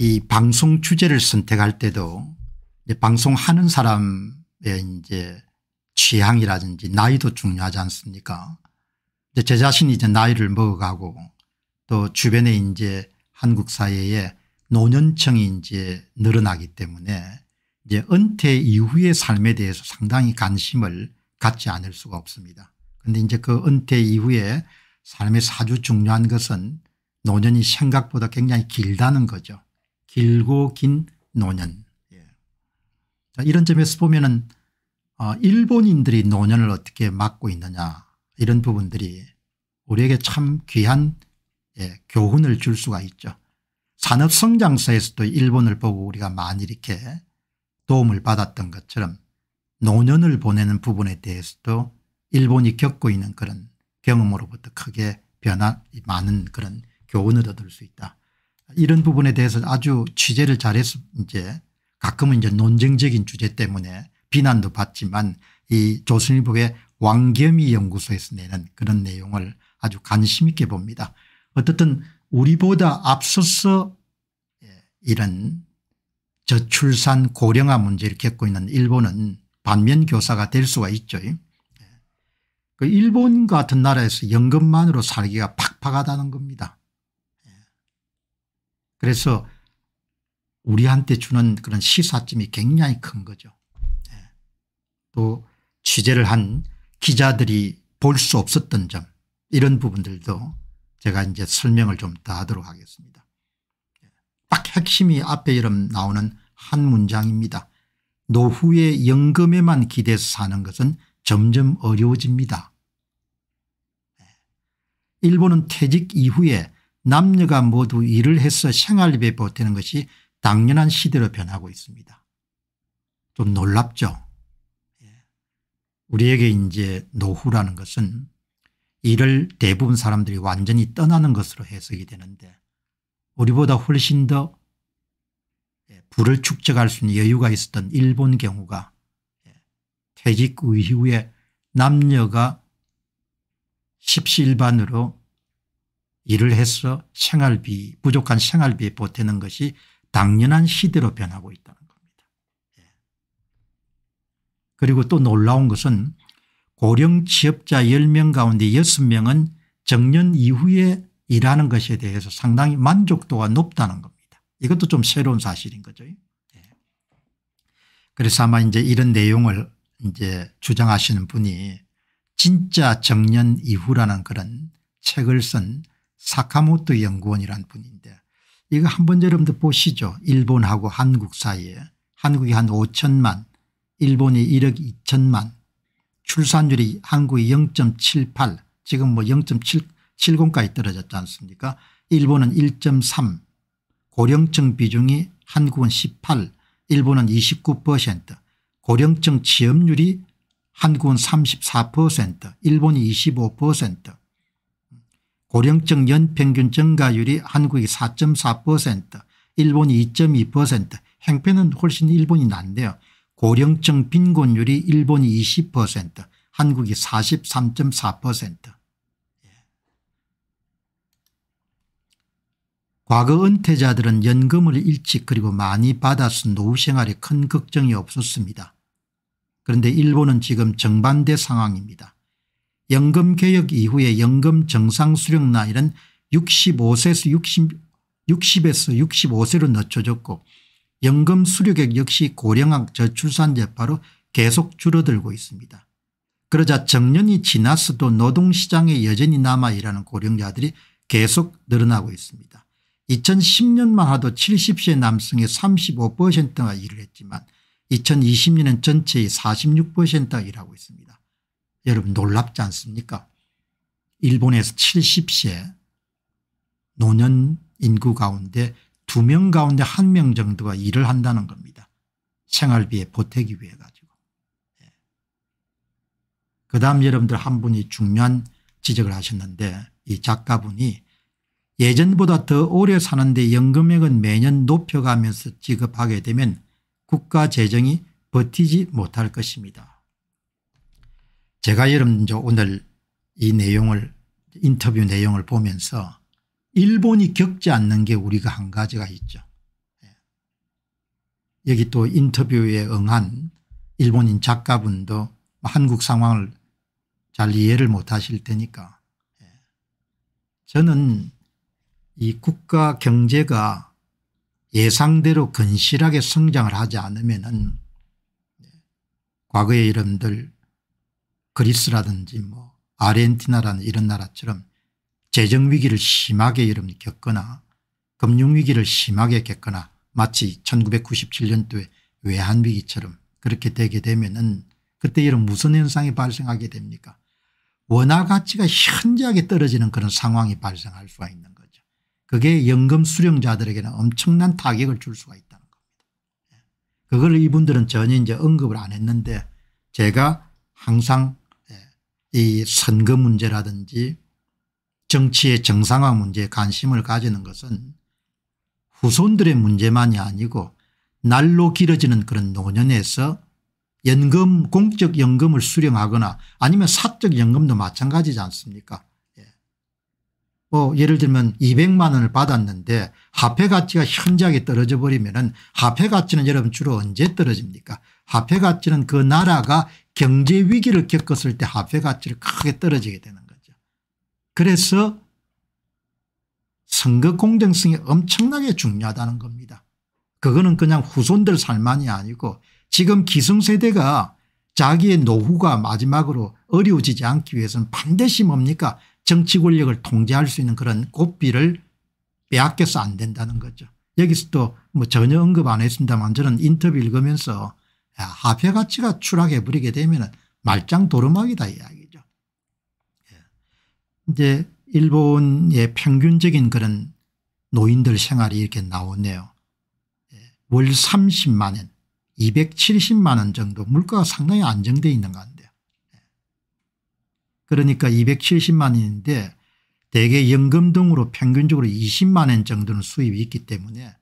이 방송 주제를 선택할 때도 방송하는 사람의 이제 취향이라든지 나이도 중요하지 않습니까? 이제 제 자신이 이제 나이를 먹어가고 또 주변에 이제 한국 사회에 노년층이 이제 늘어나기 때문에 이제 은퇴 이후의 삶에 대해서 상당히 관심을 갖지 않을 수가 없습니다. 그런데 이제 그 은퇴 이후에 삶의 사주 중요한 것은 노년이 생각보다 굉장히 길다는 거죠. 길고 긴 노년. 예. 이런 점에서 보면은 아, 일본인들이 노년을 어떻게 막고 있느냐 이런 부분들이 우리에게 참 귀한 예, 교훈을 줄 수가 있죠. 산업성장사에서도 일본을 보고 우리가 많이 이렇게 도움을 받았던 것처럼 노년을 보내는 부분에 대해서도 일본이 겪고 있는 그런 경험으로부터 크게 변화 많은 그런 교훈을 얻을 수 있다. 이런 부분에 대해서 아주 취재를 잘해서 이제 가끔은 이제 논쟁적인 주제 때문에 비난도 받지만 이 조선일보의 왕겸이 연구소에서 내는 그런 내용을 아주 관심 있게 봅니다. 어떻든 우리보다 앞서서 예, 이런 저출산 고령화 문제를 겪고 있는 일본은 반면 교사가 될 수가 있죠. 예. 그 일본 같은 나라에서 연금만으로 살기가 팍팍하다는 겁니다. 그래서 우리한테 주는 그런 시사점이 굉장히 큰 거죠. 예. 또 취재를 한 기자들이 볼 수 없었던 점 이런 부분들도 제가 이제 설명을 좀 더 하도록 하겠습니다. 예. 딱 핵심이 앞에 이름 나오는 한 문장입니다. 노후의 연금에만 기대서 사는 것은 점점 어려워집니다. 예. 일본은 퇴직 이후에 남녀가 모두 일을 해서 생활비에 버티는 것이 당연한 시대로 변하고 있습니다. 좀 놀랍죠. 예. 우리에게 이제 노후라는 것은 일을 대부분 사람들이 완전히 떠나는 것으로 해석이 되는데 우리보다 훨씬 더 부를 예, 축적할 수 있는 여유가 있었던 일본 경우가 예, 퇴직 이후에 남녀가 십시일반으로 일을 해서 생활비 부족한 생활비에 보태는 것이 당연한 시대로 변하고 있다는 겁니다. 예. 그리고 또 놀라운 것은 고령 취업자 10명 가운데 6명은 정년 이후에 일하는 것에 대해서 상당히 만족도가 높다는 겁니다. 이것도 좀 새로운 사실인 거죠. 예. 그래서 아마 이제 이런 내용을 이제 주장하시는 분이 진짜 정년 이후라는 그런 책을 쓴 사카모토 연구원이란 분인데 이거 한번 여러분들 보시죠. 일본하고 한국 사이에 한국이 한 5천만 일본이 1억 2천만 출산율이 한국이 0.78 지금 뭐 0.70까지 떨어졌지 않습니까 일본은 1.3 고령층 비중이 한국은 18 일본은 29% 고령층 취업률이 한국은 34% 일본이 25% 고령층 연평균 증가율이 한국이 4.4% 일본이 2.2% 행패는 훨씬 일본이 낫네요. 고령층 빈곤율이 일본이 20% 한국이 43.4% 과거 은퇴자들은 연금을 일찍 그리고 많이 받아서 노후 생활에 큰 걱정이 없었습니다. 그런데 일본은 지금 정반대 상황입니다. 연금개혁 이후에 연금정상수령나 이런 65세에서 60, 60에서 65세로 늦춰졌고 연금 수료액 역시 고령학 저출산제 파로 계속 줄어들고 있습니다. 그러자 정년이 지났어도 노동시장에 여전히 남아 일하는 고령자들이 계속 늘어나고 있습니다. 2010년만 하도 70세 남성의 35%가 일을 했지만 2020년은 전체의 46%가 일하고 있습니다. 여러분 놀랍지 않습니까? 일본에서 70세 노년 인구 가운데 2명 가운데 1명 정도가 일을 한다는 겁니다. 생활비에 보태기 위해 가지고. 예. 그 다음 여러분들 한 분이 중요한 지적을 하셨는데 이 작가분이 예전보다 더 오래 사는데 연금액은 매년 높여가면서 지급하게 되면 국가 재정이 버티지 못할 것입니다. 제가 여러분 오늘 이 내용을 인터뷰 내용을 보면서 일본이 겪지 않는 게 우리가 한 가지가 있죠. 예. 여기 또 인터뷰에 응한 일본인 작가분도 한국 상황을 잘 이해를 못하실 테니까 예. 저는 이 국가 경제가 예상대로 건실하게 성장을 하지 않으면 예. 과거의 이름들 그리스라든지 뭐 아르헨티나라는 이런 나라처럼 재정위기를 심하게 여러분 겪거나 금융위기를 심하게 겪거나 마치 1997년도에 외환위기처럼 그렇게 되게 되면 은 그때 이런 무슨 현상이 발생하게 됩니까 원화 가치가 현저하게 떨어지는 그런 상황이 발생할 수가 있는 거죠. 그게 연금 수령자들에게는 엄청난 타격을 줄 수가 있다는 겁니다. 예. 그걸 이분들은 전혀 이제 언급을 안 했는데 제가 항상 이 선거 문제라든지 정치의 정상화 문제에 관심을 가지는 것은 후손들의 문제만이 아니고 날로 길어지는 그런 노년에서 연금 공적 연금을 수령하거나 아니면 사적 연금도 마찬가지지 않습니까 예. 뭐 예를 들면 200만 원을 받았는데 화폐 가치가 현저하게 떨어져 버리면 은 화폐 가치는 여러분 주로 언제 떨어집니까 화폐 가치는 그 나라가 경제 위기를 겪었을 때 화폐 가치를 크게 떨어지게 되는 거죠. 그래서 선거 공정성이 엄청나게 중요하다는 겁니다. 그거는 그냥 후손들 살만이 아니고 지금 기성세대가 자기의 노후가 마지막으로 어려워지지 않기 위해서는 반드시 뭡니까 정치 권력을 통제할 수 있는 그런 고삐를 빼앗겨서 안 된다는 거죠. 여기서 또 뭐 전혀 언급 안 했습니다만 저는 인터뷰 읽으면서 화폐 가치가 추락해 버리게 되면 말짱 도루막이다 이야기죠. 예. 이제 일본의 평균적인 그런 노인들 생활이 이렇게 나오네요. 예. 월 30만 원, 270만 원 정도 물가가 상당히 안정돼 있는 건데요. 예. 그러니까 270만 원인데 대개 연금 등으로 평균적으로 20만 원 정도는 수입이 있기 때문에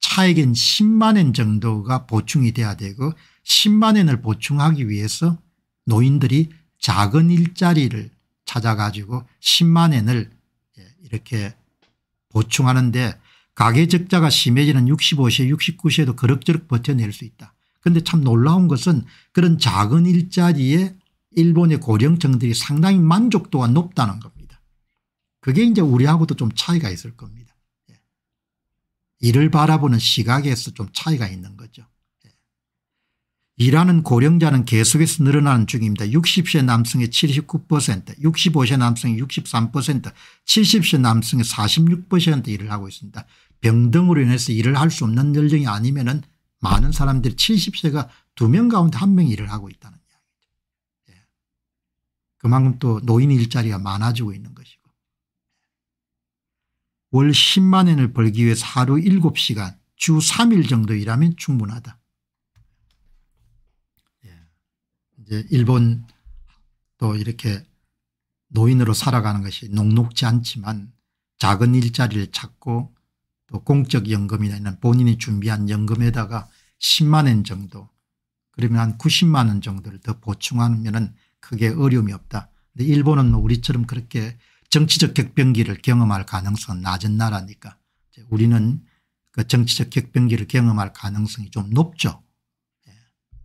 차액인 10만 원 정도가 보충이 돼야 되고 10만 엔을 보충하기 위해서 노인들이 작은 일자리를 찾아가지고 10만 엔을 예, 이렇게 보충하는데 가계 적자가 심해지는 65세 69세도 그럭저럭 버텨낼 수 있다. 그런데 참 놀라운 것은 그런 작은 일자리에 일본의 고령층들이 상당히 만족도가 높다는 겁니다. 그게 이제 우리하고도 좀 차이가 있을 겁니다. 예. 이를 바라보는 시각에서 좀 차이가 있는 거죠. 일하는 고령자는 계속해서 늘어나는 중입니다. 60세 남성의 79% 65세 남성의 63% 70세 남성의 46% 일을 하고 있습니다. 병등으로 인해서 일을 할 수 없는 연령이 아니면 은 많은 사람들이 70세가 두 명 가운데 한명 일을 하고 있다는 이야기죠. 예. 그만큼 또 노인 일자리가 많아지고 있는 것이고 월 10만 원을 벌기 위해서 하루 7시간 주 3일 정도 일하면 충분하다. 이제 일본또 이렇게 노인으로 살아가는 것이 녹록지 않지만 작은 일자리를 찾고 또 공적 연금이나 이런 본인이 준비한 연금에다가 10만 엔 정도 그러면 한 90만 원 정도를 더 보충하면 은 크게 어려움이 없다. 근데 일본은 뭐 우리처럼 그렇게 정치적 격변기를 경험할 가능성은 낮은 나라니까 우리는 그 정치적 격변기를 경험할 가능성이 좀 높죠.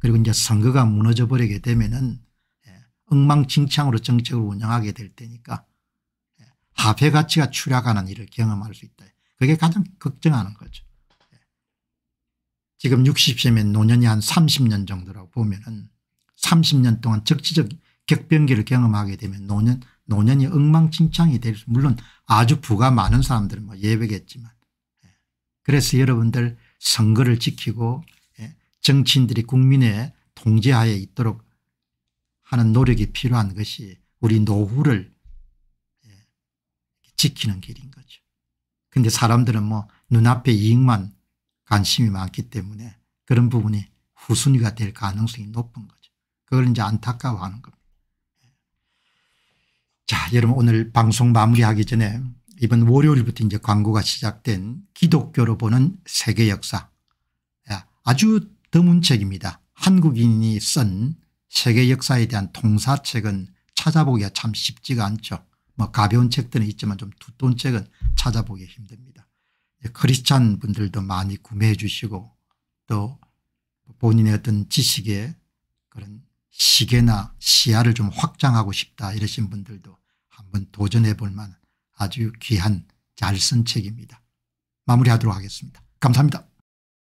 그리고 이제 선거가 무너져 버리게 되면은 예, 엉망진창으로 정책을 운영하게 될 테니까 예, 화폐 가치가 추락하는 일을 경험할 수 있다. 그게 가장 걱정하는 거죠. 예. 지금 60세면 노년이 한 30년 정도라고 보면은 30년 동안 적지적 격변기를 경험하게 되면 노년, 노년이 엉망진창이 될 수, 물론 아주 부가 많은 사람들은 뭐 예외겠지만. 그래서 여러분들 선거를 지키고 정치인들이 국민의 통제하에 있도록 하는 노력이 필요한 것이 우리 노후를 예, 지키는 길인 거죠. 근데 사람들은 뭐 눈앞에 이익만 관심이 많기 때문에 그런 부분이 후순위가 될 가능성이 높은 거죠. 그걸 이제 안타까워하는 겁니다. 예. 자 여러분 오늘 방송 마무리하기 전에 이번 월요일부터 이제 광고가 시작된 기독교로 보는 세계 역사 예, 아주 드문책입니다. 한국인이 쓴 세계 역사에 대한 통사책은 찾아보기가 참 쉽지가 않죠. 뭐 가벼운 책들은 있지만 좀 두꺼운 책은 찾아보기 힘듭니다. 크리스찬 분들도 많이 구매해 주시고 또 본인의 어떤 지식의 그런 시계나 시야를 좀 확장하고 싶다 이러신 분들도 한번 도전해 볼 만한 아주 귀한 잘 쓴 책입니다. 마무리하도록 하겠습니다. 감사합니다.